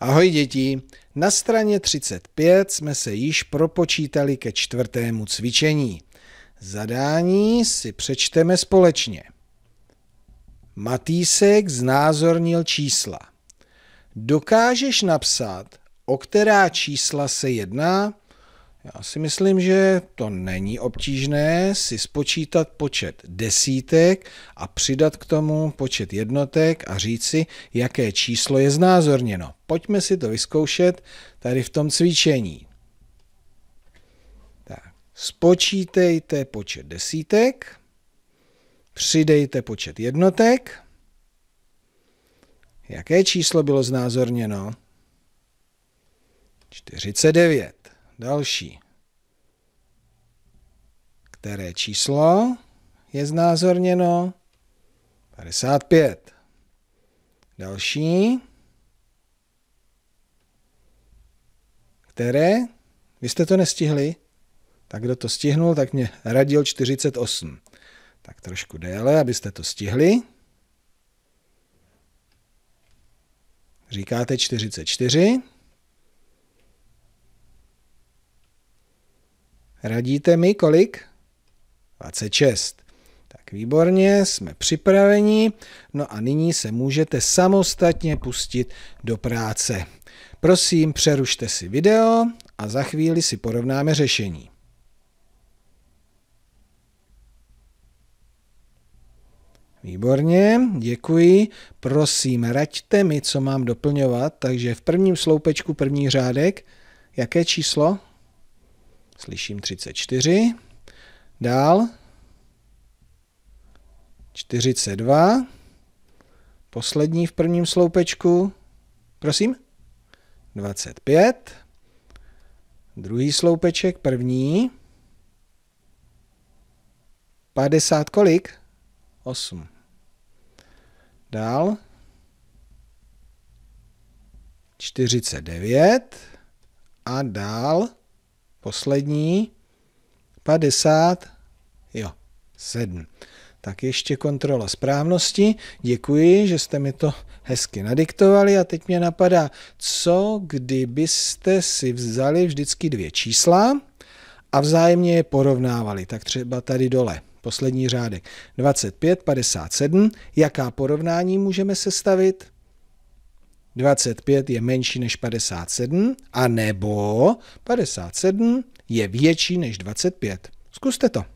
Ahoj děti, na straně 35 jsme se již propočítali ke čtvrtému cvičení. Zadání si přečteme společně. Matýsek znázornil čísla. Dokážeš napsat, o která čísla se jedná? Já si myslím, že to není obtížné si spočítat počet desítek a přidat k tomu počet jednotek a říci, jaké číslo je znázorněno. Pojďme si to vyzkoušet tady v tom cvičení. Tak. Spočítejte počet desítek, přidejte počet jednotek. Jaké číslo bylo znázorněno? 49 další. Které číslo je znázorněno? 55. Další. Které? Vy jste to nestihli? Tak kdo to stihnul, tak mě radil 48. Tak trošku déle, abyste to stihli. Říkáte 44. Radíte mi kolik? 26. Tak výborně, jsme připraveni. No a nyní se můžete samostatně pustit do práce. Prosím, přerušte si video a za chvíli si porovnáme řešení. Výborně, děkuji. Prosím, raďte mi, co mám doplňovat. Takže v prvním sloupečku první řádek, jaké číslo? Slyším 34. Dál. 42. Poslední v prvním sloupečku. Prosím? 25. Druhý sloupeček, první. 50 kolik? 8. Dál. 49. A dál poslední, 50, jo, 7. Tak ještě kontrola správnosti. Děkuji, že jste mi to hezky nadiktovali a teď mě napadá, co kdybyste si vzali vždycky dvě čísla a vzájemně je porovnávali, tak třeba tady dole, poslední řádek, 25, 57, jaká porovnání můžeme sestavit? 25 je menší než 57, a nebo 57 je větší než 25. Zkuste to.